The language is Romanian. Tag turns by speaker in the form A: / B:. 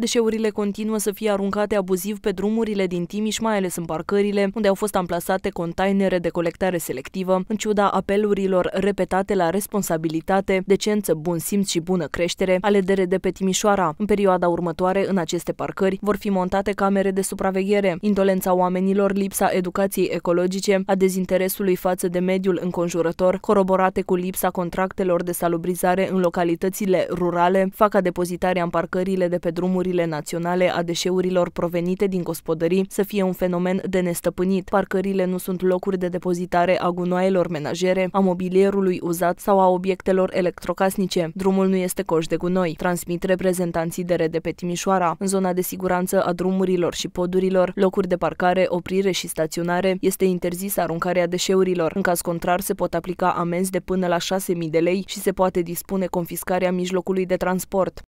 A: Deșeurile continuă să fie aruncate abuziv pe drumurile din Timiș, mai ales în parcările, unde au fost amplasate containere de colectare selectivă, în ciuda apelurilor repetate la responsabilitate, decență, bun simț și bună creștere ale DRD pe Timișoara. În perioada următoare, în aceste parcări, vor fi montate camere de supraveghere. Indolența oamenilor, lipsa educației ecologice, a dezinteresului față de mediul înconjurător, coroborate cu lipsa contractelor de salubrizare în localitățile rurale, fac ca depozitarea în parcările de pe drumuri parcurile naționale a deșeurilor provenite din gospodării să fie un fenomen de nestăpânit. Parcările nu sunt locuri de depozitare a gunoaielor menajere, a mobilierului uzat sau a obiectelor electrocasnice. Drumul nu este coș de gunoi, transmit reprezentanții de rede pe Timișoara. În zona de siguranță a drumurilor și podurilor, locuri de parcare, oprire și staționare, este interzisă aruncarea deșeurilor. În caz contrar, se pot aplica amenzi de până la 6.000 de lei și se poate dispune confiscarea mijlocului de transport.